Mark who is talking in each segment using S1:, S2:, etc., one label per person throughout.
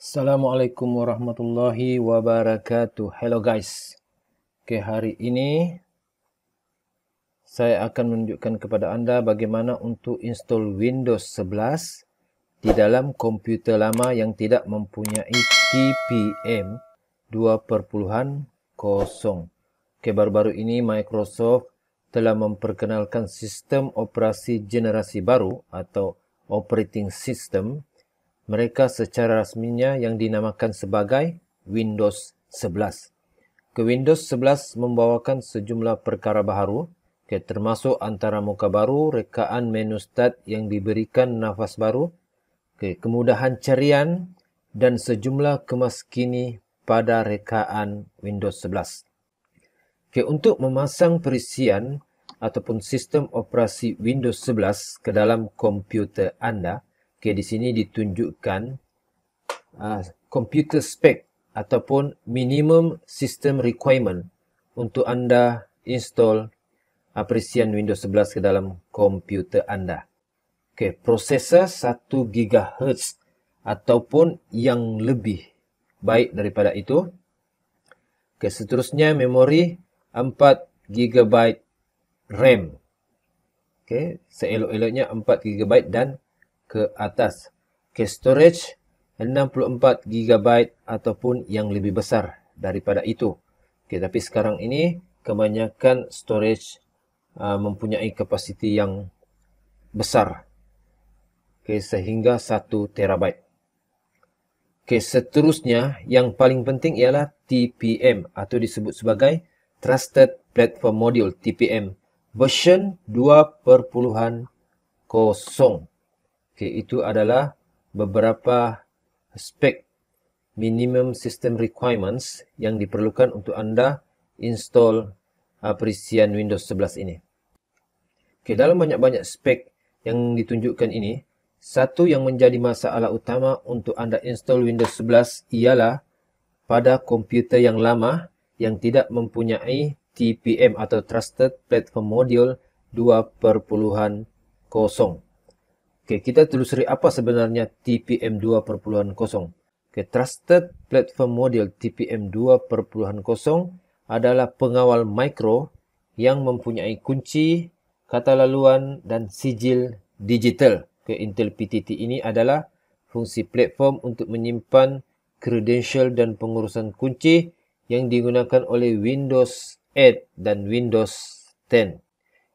S1: Assalamualaikum warahmatullahi wabarakatuh. Hello guys. Okay, hari ini saya akan menunjukkan kepada anda bagaimana untuk install Windows 11 di dalam komputer lama yang tidak mempunyai TPM 2.0. Okay, baru-baru ini Microsoft telah memperkenalkan sistem operasi generasi baru atau operating system mereka secara rasminya yang dinamakan sebagai Windows 11. Ke Windows 11 membawakan sejumlah perkara baru, okay, termasuk antara muka baru, rekaan menu start yang diberikan nafas baru, okay, kemudahan carian dan sejumlah kemaskini pada rekaan Windows 11. Okay, untuk memasang perisian ataupun sistem operasi Windows 11 ke dalam komputer anda, Okay, di sini ditunjukkan uh, computer spec ataupun minimum system requirement untuk anda install ah, perisian Windows 11 ke dalam komputer anda. Okay, prosesor 1 GHz ataupun yang lebih baik daripada itu. Okay, seterusnya memori 4 GB RAM. Okay, seelok-eloknya 4 GB dan ke atas. Okay, storage 64GB ataupun yang lebih besar daripada itu. Okay, tapi sekarang ini kebanyakan storage uh, mempunyai kapasiti yang besar. Okay, sehingga 1TB. Okay, seterusnya yang paling penting ialah TPM atau disebut sebagai Trusted Platform Module TPM version 2.0. Okay, itu adalah beberapa spek minimum system requirements yang diperlukan untuk anda install uh, perisian Windows 11 ini. Okay, dalam banyak-banyak spek yang ditunjukkan ini, satu yang menjadi masalah utama untuk anda install Windows 11 ialah pada komputer yang lama yang tidak mempunyai TPM atau Trusted Platform Module 2.0. Okay, kita telusuri apa sebenarnya TPM 2.0. Okay, Trusted Platform Model TPM 2.0 adalah pengawal mikro yang mempunyai kunci, kata laluan dan sijil digital. Okay, Intel PTT ini adalah fungsi platform untuk menyimpan kredensial dan pengurusan kunci yang digunakan oleh Windows 8 dan Windows 10.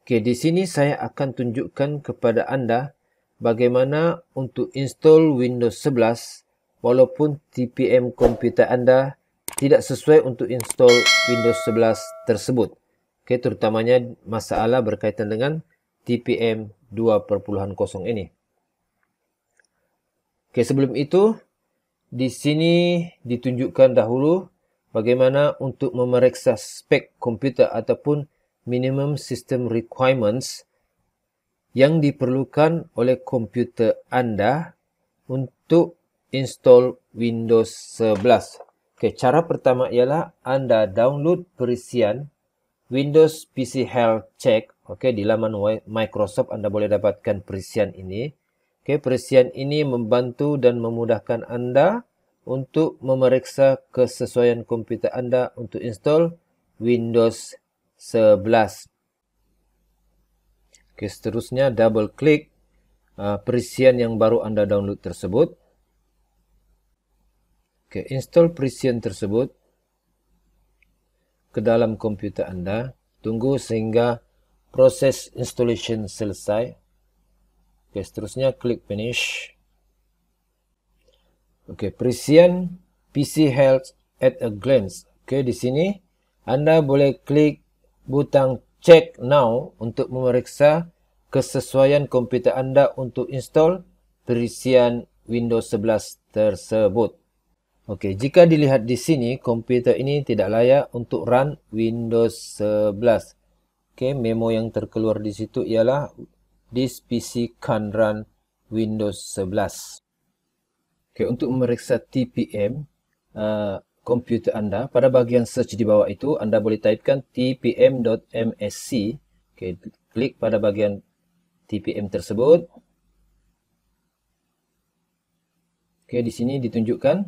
S1: Okay, di sini saya akan tunjukkan kepada anda bagaimana untuk install Windows 11 walaupun TPM komputer anda tidak sesuai untuk install Windows 11 tersebut. Okay, terutamanya masalah berkaitan dengan TPM 2.0 ini. Okay, sebelum itu, di sini ditunjukkan dahulu bagaimana untuk memeriksa spek komputer ataupun minimum system requirements yang diperlukan oleh komputer anda untuk install Windows 11. Okay, cara pertama ialah anda download perisian Windows PC Health Check. Okay, di laman Microsoft anda boleh dapatkan perisian ini. Okay, perisian ini membantu dan memudahkan anda untuk memeriksa kesesuaian komputer anda untuk install Windows 11. Okay, seterusnya double click uh, perisian yang baru anda download tersebut. Okay, install perisian tersebut ke dalam komputer anda. Tunggu sehingga proses installation selesai. Okay, seterusnya klik finish. Okay, perisian PC Health at a glance. Okay, di sini anda boleh klik butang Check now untuk memeriksa kesesuaian komputer anda untuk install perisian Windows 11 tersebut. Okey, jika dilihat di sini, komputer ini tidak layak untuk run Windows 11. Okey, memo yang terkeluar di situ ialah This PC can run Windows 11. Okey, untuk memeriksa TPM, uh, komputer anda pada bahagian search di bawah itu anda boleh typekan tpm.msc okay, klik pada bahagian tpm tersebut okay, di sini ditunjukkan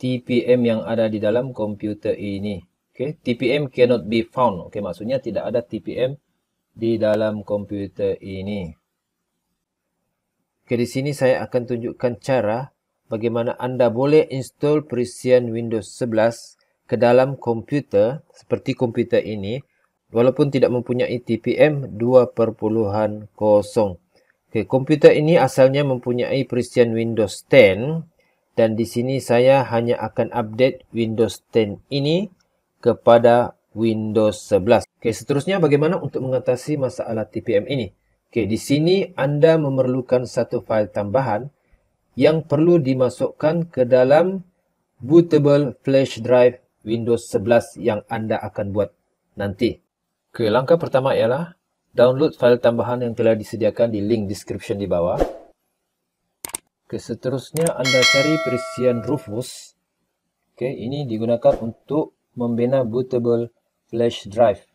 S1: tpm yang ada di dalam komputer ini okay, tpm cannot be found okay, maksudnya tidak ada tpm di dalam komputer ini okay, di sini saya akan tunjukkan cara bagaimana anda boleh install perisian Windows 11 ke dalam komputer seperti komputer ini walaupun tidak mempunyai TPM 2.0. Okey, komputer ini asalnya mempunyai perisian Windows 10 dan di sini saya hanya akan update Windows 10 ini kepada Windows 11. Okey, seterusnya bagaimana untuk mengatasi masalah TPM ini? Okey, di sini anda memerlukan satu fail tambahan yang perlu dimasukkan ke dalam bootable flash drive Windows 11 yang anda akan buat nanti. Okay, langkah pertama ialah download fail tambahan yang telah disediakan di link description di bawah. Okay, seterusnya anda cari perisian Rufus. Okay, ini digunakan untuk membina bootable flash drive.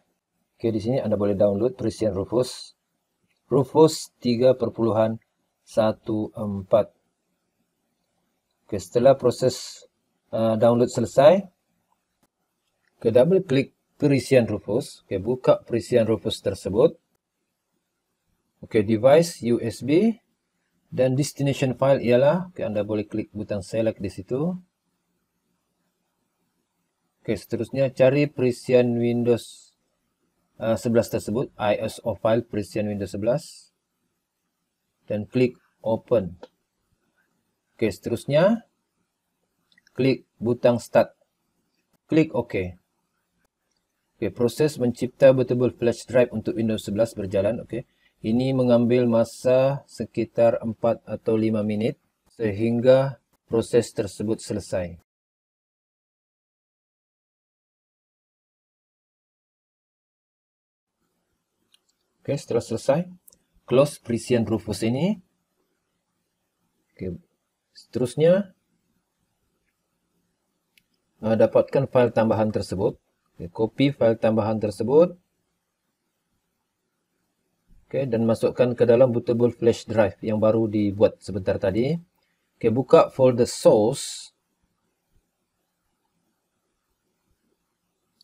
S1: Okay, di sini anda boleh download perisian Rufus. Rufus 3.14. Okay, setelah proses uh, download selesai, okay, double klik perisian Rufus. Okay, buka perisian Rufus tersebut. Okay, device USB dan destination file ialah okay, anda boleh klik butang select di situ. Okay, seterusnya cari perisian Windows uh, 11 tersebut, ISO file perisian Windows 11 dan klik open. Okey, seterusnya klik butang start. Klik OK. Okey, proses mencipta betul-betul flash drive untuk Windows 11 berjalan. Okey, ini mengambil masa sekitar 4 atau 5 minit sehingga proses tersebut selesai. Okey, setelah selesai, close Prisian Rufus ini. Okey, Seterusnya, uh, dapatkan fail tambahan tersebut. Copy fail tambahan tersebut. Okay, dan masukkan ke dalam bootable flash drive yang baru dibuat sebentar tadi. Okay, buka folder source.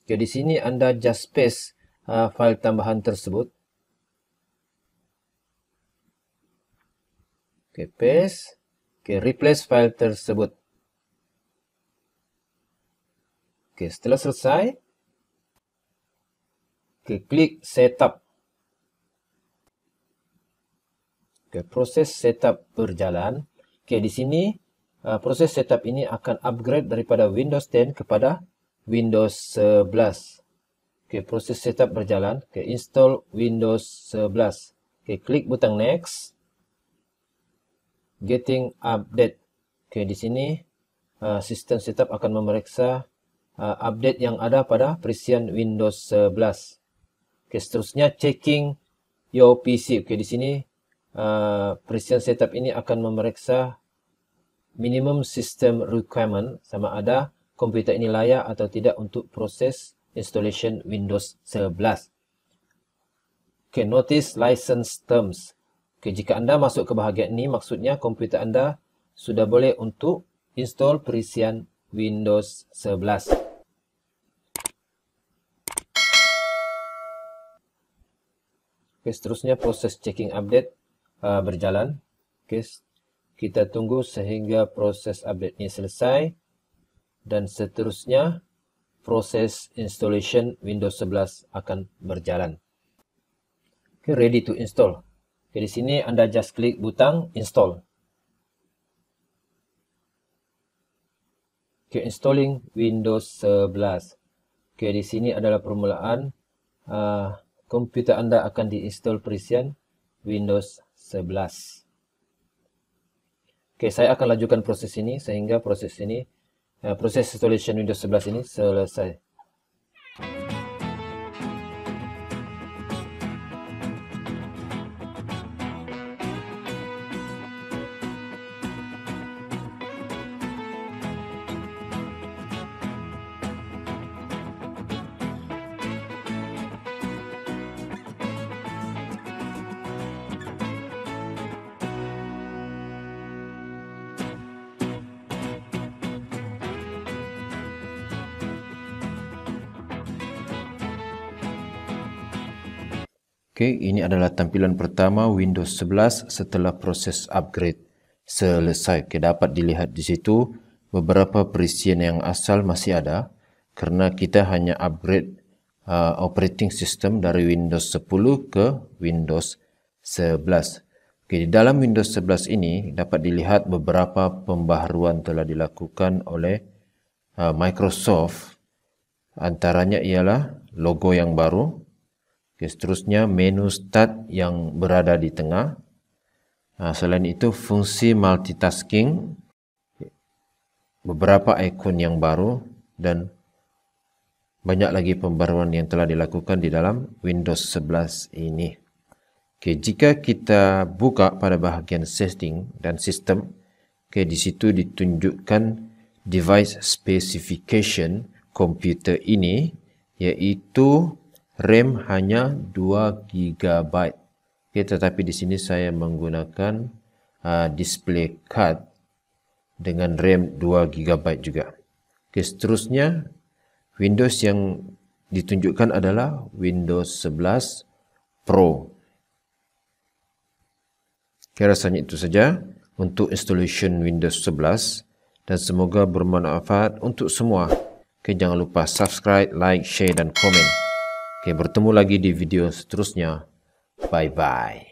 S1: Okay, di sini anda just paste uh, fail tambahan tersebut. Okay, paste. Okey, replace file tersebut. Okay, setelah selesai. Okey, klik setup. Okay, proses setup berjalan. Okay, di sini uh, proses setup ini akan upgrade daripada Windows 10 kepada Windows 11. Okay, proses setup berjalan. Okey, install Windows 11. Okey, klik butang next getting update. Okey, di sini uh, sistem setup akan memeriksa uh, update yang ada pada perisian Windows 11. Okey, seterusnya checking your PC. Okey, di sini uh, perisian setup ini akan memeriksa minimum system requirement sama ada komputer ini layak atau tidak untuk proses installation Windows 11. Okay, notice license terms. Okay, jika anda masuk ke bahagian ini, maksudnya komputer anda sudah boleh untuk install perisian Windows 11. Okay, seterusnya proses checking update uh, berjalan. Okay, kita tunggu sehingga proses update ini selesai. Dan seterusnya proses installation Windows 11 akan berjalan. Okay, ready to install. Okay, di sini anda just klik butang install. Okay, installing Windows 11. Okay, di sini adalah permulaan. Uh, komputer anda akan diinstal perisian Windows 11. Okay, saya akan lanjutkan proses ini sehingga proses ini, uh, proses installation Windows 11 ini selesai. Okay, ini adalah tampilan pertama Windows 11 setelah proses upgrade selesai. Okay, dapat dilihat di situ beberapa perisian yang asal masih ada kerana kita hanya upgrade uh, operating system dari Windows 10 ke Windows 11. Okay, di dalam Windows 11 ini dapat dilihat beberapa pembaharuan telah dilakukan oleh uh, Microsoft antaranya ialah logo yang baru Okay, seterusnya menu start yang berada di tengah. Nah, ha, selain itu fungsi multitasking, beberapa ikon yang baru dan banyak lagi pembaruan yang telah dilakukan di dalam Windows 11 ini. Okay, jika kita buka pada bahagian setting dan sistem, okay, di situ ditunjukkan device specification komputer ini iaitu RAM hanya 2GB. Okay, tetapi di sini saya menggunakan uh, display card dengan RAM 2GB juga. Okay, seterusnya, Windows yang ditunjukkan adalah Windows 11 Pro. Okay, rasanya itu saja untuk installation Windows 11 dan semoga bermanfaat untuk semua. Okay, jangan lupa subscribe, like, share dan komen. Okay, bertemu lagi di video seterusnya. Bye-bye.